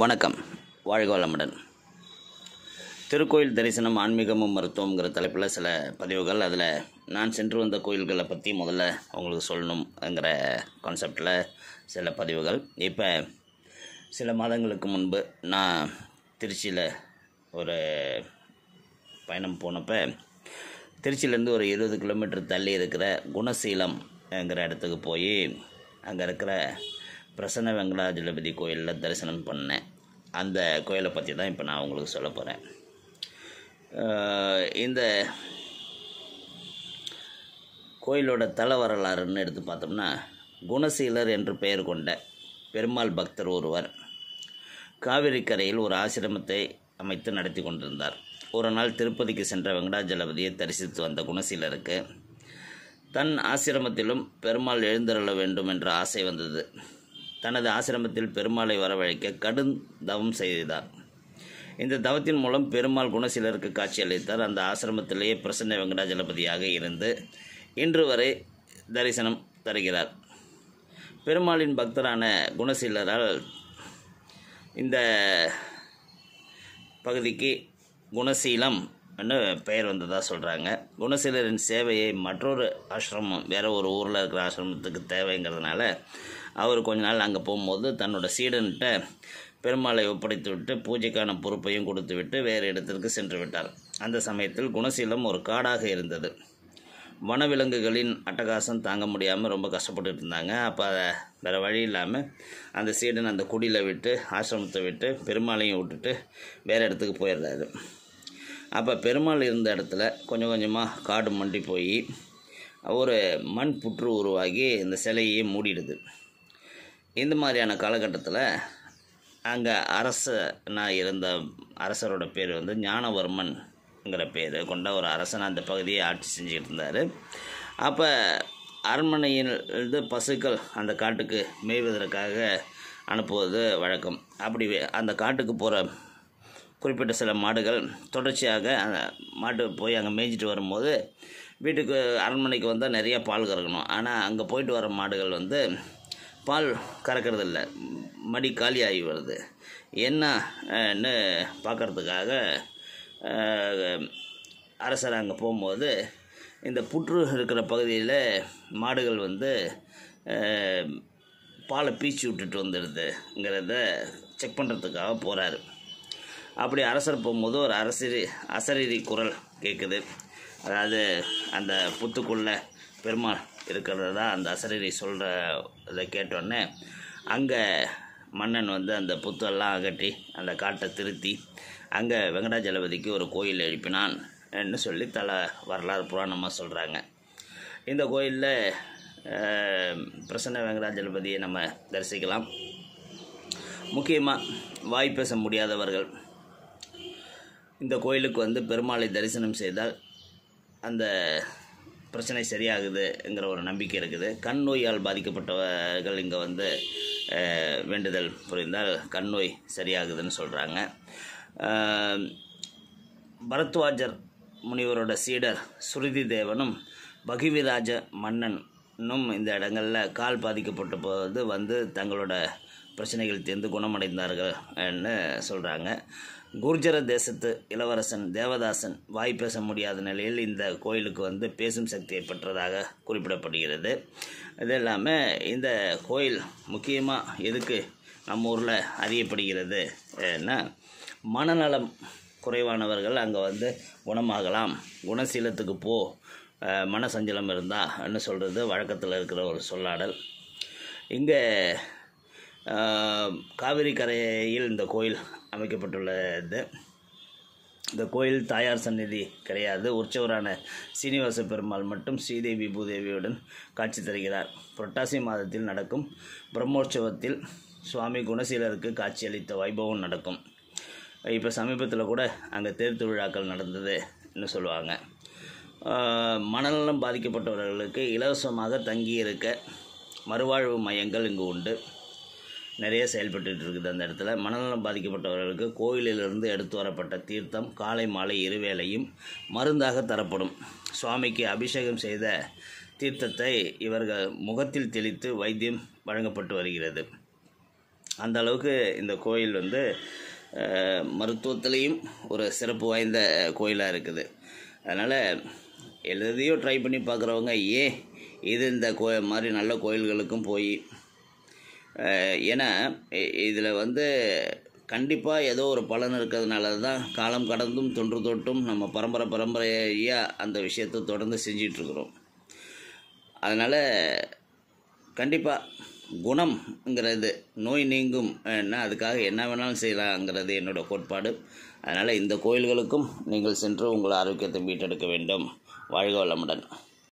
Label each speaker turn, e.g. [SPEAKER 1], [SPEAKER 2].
[SPEAKER 1] வணக்கம் வாழ்க வளமுடன் திருக்கோயில் தரிசனம் ஆன்மீகமும் மருத்துவங்கிற தலைப்பில் சில பதிவுகள் அதில் நான் சென்று வந்த கோயில்களை பற்றி முதல்ல உங்களுக்கு சொல்லணுங்கிற கான்செப்டில் சில பதிவுகள் இப்போ சில மாதங்களுக்கு முன்பு நான் திருச்சியில் ஒரு பயணம் போனப்போ திருச்சியிலேருந்து ஒரு இருபது கிலோமீட்டர் தள்ளி இருக்கிற குணசீலம்ங்கிற இடத்துக்கு போய் அங்கே இருக்கிற பிரசன்ன வெங்கடாஜலபதி கோயிலில் தரிசனம் பண்ணேன் அந்த கோயிலை பற்றி தான் இப்போ நான் உங்களுக்கு சொல்ல போகிறேன் இந்த கோயிலோட தல வரலாறுன்னு எடுத்து பார்த்தோம்னா குணசீலர் என்று பெயர் கொண்ட பெருமாள் பக்தர் ஒருவர் காவிரி கரையில் ஒரு ஆசிரமத்தை அமைத்து நடத்தி கொண்டிருந்தார் ஒரு நாள் திருப்பதிக்கு சென்ற வெங்கடாஜலபதியை தரிசித்து வந்த குணசீலருக்கு தன் ஆசிரமத்திலும் பெருமாள் எழுந்தருள வேண்டும் என்ற ஆசை வந்தது தனது ஆசிரமத்தில் பெருமாளை வரவழைக்க கடும் தவம் செய்தார் இந்த தவத்தின் மூலம் பெருமாள் குணசீலருக்கு காட்சியளித்தார் அந்த ஆசிரமத்திலேயே பிரசன்ன வெங்கடாஜலபதியாக இருந்து இன்று வரை தரிசனம் தருகிறார் பெருமாளின் பக்தரான குணசீலரால் இந்த பகுதிக்கு குணசீலம் பெயர் வந்ததாக சொல்கிறாங்க குணசீலரின் சேவையை மற்றொரு ஆசிரமம் வேறு ஒரு ஊரில் இருக்கிற ஆசிரமத்துக்கு தேவைங்கிறதுனால அவர் கொஞ்ச நாள் அங்கே போகும்போது தன்னோட சீடன்கிட்ட பெருமாளை ஒப்படைத்து விட்டு பூஜைக்கான பொறுப்பையும் கொடுத்து விட்டு வேறு இடத்திற்கு சென்று விட்டார் அந்த சமயத்தில் குணசீலம் ஒரு காடாக இருந்தது வனவிலங்குகளின் அட்டகாசம் தாங்க முடியாமல் ரொம்ப கஷ்டப்பட்டு இருந்தாங்க அப்போ அதை வேறு வழி இல்லாமல் அந்த சீடன் அந்த குடியில் விட்டு ஆசிரமத்தை விட்டு பெருமாளையும் விட்டுட்டு வேறு இடத்துக்கு போயிடுறாரு அப்போ பெருமாள் இருந்த இடத்துல கொஞ்சம் கொஞ்சமாக காடு மண்டி போய் ஒரு மண் புற்று உருவாகி இந்த சிலையே மூடிடுது இந்த மாதிரியான காலகட்டத்தில் அங்கே அரசனாக இருந்த அரசரோட பேர் வந்து ஞானவர்மன்ங்கிற பேர் கொண்ட ஒரு அரசன் அந்த பகுதியை ஆட்சி செஞ்சுக்கிட்டு இருந்தார் அப்போ அரண்மனையில் இருந்து பசுக்கள் அந்த காட்டுக்கு மேய்வதற்காக அனுப்புவது வழக்கம் அப்படி அந்த காட்டுக்கு போகிற குறிப்பிட்ட சில மாடுகள் தொடர்ச்சியாக மாட்டு போய் அங்கே மேய்ஞ்சிட்டு வரும்போது வீட்டுக்கு அரண்மனைக்கு வந்தால் நிறையா பால் கறக்கணும் ஆனால் அங்கே போயிட்டு வர மாடுகள் வந்து பால் கறக்கிறதில்ல மடி காலி ஆகி வருது என்னன்னு பார்க்குறதுக்காக அரசர் அங்கே போகும்போது இந்த புற்று இருக்கிற பகுதியில் மாடுகள் வந்து பாலை பீச்சி விட்டுட்டு வந்துடுதுங்கிறத செக் பண்ணுறதுக்காக போகிறாரு அப்படி அரசர் போகும்போது ஒரு அரசரி அசரீரி குரல் கேட்குது அதாவது அந்த புத்துக்குள்ள பெருமாள் இருக்கிறது தான் அந்த அசரீரி சொல்கிற இதை கேட்டோடனே அங்கே மன்னன் வந்து அந்த புத்தெல்லாம் அகட்டி அந்த காட்டை திருத்தி அங்கே வெங்கடாஜலபதிக்கு ஒரு கோயில் எழுப்பினான் என்று சொல்லி தல வரலாறு புராணமாக சொல்கிறாங்க இந்த கோயிலில் பிரசன்ன வெங்கடாஜலபதியை நம்ம தரிசிக்கலாம் முக்கியமாக வாய் பேச முடியாதவர்கள் இந்த கோயிலுக்கு வந்து பெருமாளை தரிசனம் செய்தால் அந்த பிரச்சனை சரியாகுதுங்கிற ஒரு நம்பிக்கை இருக்குது கண் நோயால் பாதிக்கப்பட்டவர்கள் இங்கே வந்து வேண்டுதல் புரிந்தால் கண் நோய் சரியாகுதுன்னு சொல்கிறாங்க பரத்வாஜர் முனிவரோட சீடர் சுருதி தேவனும் பகிவிராஜ மன்னன் இன்னும் இந்த இடங்களில் கால் பாதிக்கப்பட்ட போது வந்து தங்களோட பிரச்சனைகள் தீர்ந்து குணமடைந்தார்கள்னு சொல்கிறாங்க குர்ஜர தேசத்து இளவரசன் தேவதாசன் வாய் பேச முடியாத நிலையில் இந்த கோயிலுக்கு வந்து பேசும் சக்தியை பெற்றதாக குறிப்பிடப்படுகிறது இது இல்லாமல் இந்த கோயில் முக்கியமாக எதுக்கு நம்ம ஊரில் அறியப்படுகிறது ஏன்னா மனநலம் குறைவானவர்கள் அங்கே வந்து குணமாகலாம் குணசீலத்துக்கு போ மனசஞ்சலம் இருந்தால் என்ன சொல்கிறது வழக்கத்தில் இருக்கிற ஒரு சொல்லாடல் இங்கே காவிரி கரையில் இந்த கோயில் அமைக்கப்பட்டுள்ளது இந்த கோயில் தாயார் சந்நிதி கிடையாது உற்சவரான சீனிவாச பெருமாள் மட்டும் ஸ்ரீதேவி பூதேவியுடன் காட்சி தருகிறார் புரட்டாசி மாதத்தில் நடக்கும் பிரம்மோற்சவத்தில் சுவாமி குணசீலருக்கு காட்சியளித்த வைபவம் நடக்கும் இப்போ சமீபத்தில் கூட அங்கே தேர் திருவிழாக்கள் நடந்தது சொல்லுவாங்க மனநலம் பாதிக்கப்பட்டவர்களுக்கு இலவசமாக தங்கியிருக்க மறுவாழ்வு மையங்கள் இங்கு உண்டு நிறைய செயல்பட்டு இருக்குது அந்த இடத்துல மனநலம் பாதிக்கப்பட்டவர்களுக்கு கோயிலிலிருந்து எடுத்து வரப்பட்ட தீர்த்தம் காலை மாலை இருவேளையும் மருந்தாக தரப்படும் சுவாமிக்கு அபிஷேகம் செய்த தீர்த்தத்தை இவர்கள் முகத்தில் தெளித்து வைத்தியம் வழங்கப்பட்டு வருகிறது அந்த அளவுக்கு இந்த கோயில் வந்து மருத்துவத்திலையும் ஒரு சிறப்பு வாய்ந்த கோயிலாக இருக்குது அதனால் எழுதியோ ட்ரை பண்ணி பார்க்குறவங்க ஏ இது இந்த கோ மாதிரி நல்ல கோயில்களுக்கும் போய் ஏன்னா இதில் வந்து கண்டிப்பாக ஏதோ ஒரு பலன் இருக்கிறதுனால தான் காலம் கடந்தும் தொன்று தொட்டும் நம்ம பரம்பரை பரம்பரையாக அந்த விஷயத்தை தொடர்ந்து செஞ்சிகிட்ருக்குறோம் அதனால் கண்டிப்பாக குணம்ங்கிறது நோய் நீங்கும் என்ன அதுக்காக என்ன வேணாலும் செய்யலாங்கிறது என்னோடய கோட்பாடு அதனால் இந்த கோயில்களுக்கும் நீங்கள் சென்று உங்கள் ஆரோக்கியத்தை மீட்டெடுக்க வேண்டும் வாழ்க வளமுடன்